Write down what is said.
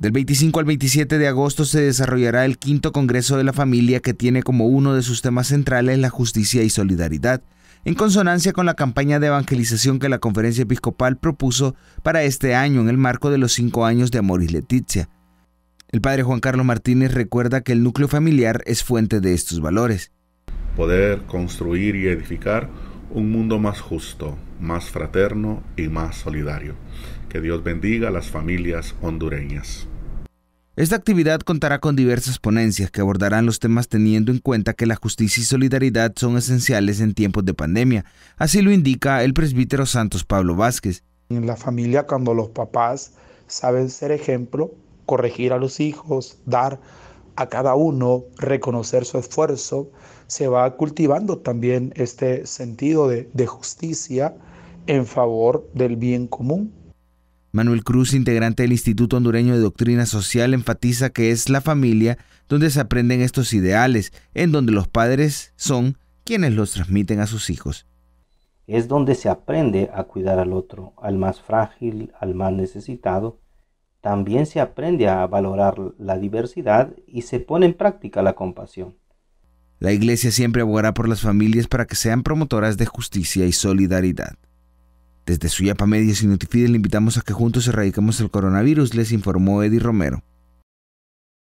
Del 25 al 27 de agosto se desarrollará el quinto Congreso de la Familia que tiene como uno de sus temas centrales la justicia y solidaridad, en consonancia con la campaña de evangelización que la Conferencia Episcopal propuso para este año en el marco de los cinco años de Amoris Leticia. El padre Juan Carlos Martínez recuerda que el núcleo familiar es fuente de estos valores. Poder construir y edificar un mundo más justo, más fraterno y más solidario. Que Dios bendiga a las familias hondureñas. Esta actividad contará con diversas ponencias que abordarán los temas teniendo en cuenta que la justicia y solidaridad son esenciales en tiempos de pandemia, así lo indica el presbítero Santos Pablo Vázquez. En la familia, cuando los papás saben ser ejemplo, corregir a los hijos, dar a cada uno, reconocer su esfuerzo, se va cultivando también este sentido de, justicia en favor del bien común. Manuel Cruz, integrante del Instituto Hondureño de Doctrina Social, enfatiza que es la familia donde se aprenden estos ideales, en donde los padres son quienes los transmiten a sus hijos. Es donde se aprende a cuidar al otro, al más frágil, al más necesitado, también se aprende a valorar la diversidad y se pone en práctica la compasión. La Iglesia siempre abogará por las familias para que sean promotoras de justicia y solidaridad. Desde su Medios y Notifides le invitamos a que juntos erradiquemos el coronavirus, les informó Eddie Romero.